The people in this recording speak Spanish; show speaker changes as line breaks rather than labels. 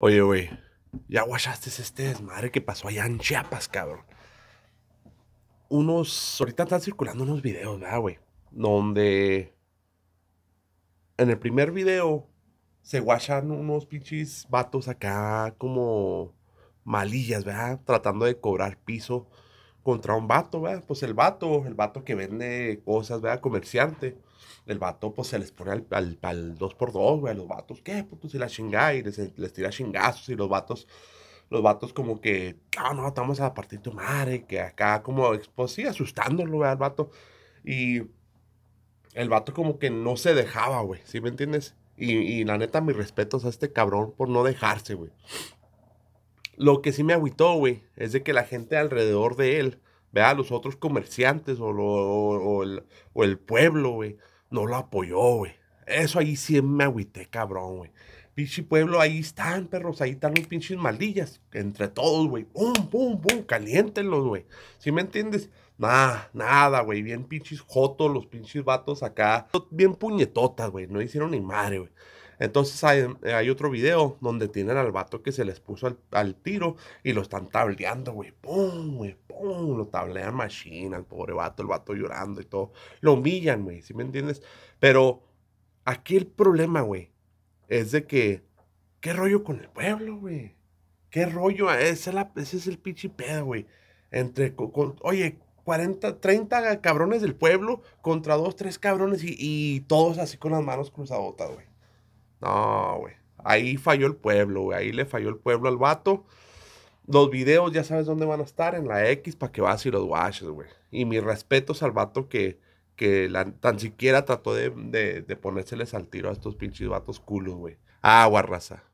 Oye, güey, ya guachaste este desmadre que pasó allá en Chiapas, cabrón. Unos. Ahorita están circulando unos videos, ¿verdad, güey? Donde. En el primer video se guachan unos pinches vatos acá como malillas, ¿verdad? Tratando de cobrar piso contra un vato, Pues el vato, el vato que vende cosas, ¿verdad? Comerciante. El vato, pues se les pone al, al, al 2x2, 2 Los vatos, ¿qué? pues, pues si la chingada y les, tira chingazos y los vatos los vatos como que, ah, no, estamos a partir tu madre, que acá como, pues sí, asustándolo, ¿verdad? El vato. Y el vato como que no se dejaba, güey, ¿sí me entiendes? Y, la neta, mis respetos a este cabrón por no dejarse, güey. Lo que sí me agüitó, güey, es de que la gente alrededor de él, vea, los otros comerciantes o, o, el, pueblo, güey, no lo apoyó, güey. Eso ahí sí me agüité, cabrón, güey. Pinche pueblo, ahí están, perros, ahí están los pinches maldillas. Entre todos, güey. Pum, pum, pum, caliéntenlos, güey. ¿Sí me entiendes? Nah, nada, güey. Bien pinches jotos, los pinches vatos acá. Bien puñetotas, güey. No hicieron ni madre, güey. Entonces eh, hay, otro video donde tienen al vato que se les puso al, tiro y lo están tableando, güey. ¡Pum, güey! ¡Pum! Lo tablean machine al pobre vato, el vato llorando y todo. Lo humillan, güey, ¿sí me entiendes? Pero aquí el problema, güey, es de que, ¿qué rollo con el pueblo, güey? ¿Qué rollo? Ah, ese es, la, es el pinche pedo, güey. Entre, oye, 40, 30 cabrones del pueblo contra dos, tres cabrones y, y todos así con las manos cruzadas güey. No, güey. Ahí falló el pueblo, güey. Ahí le falló el pueblo al vato. Los videos ya sabes dónde van a estar, en la X, para que vas y los watches, güey. Y mis respetos al vato que, que la, tan siquiera trató de, de ponérseles al tiro a estos pinches vatos culos, güey. Agua, raza.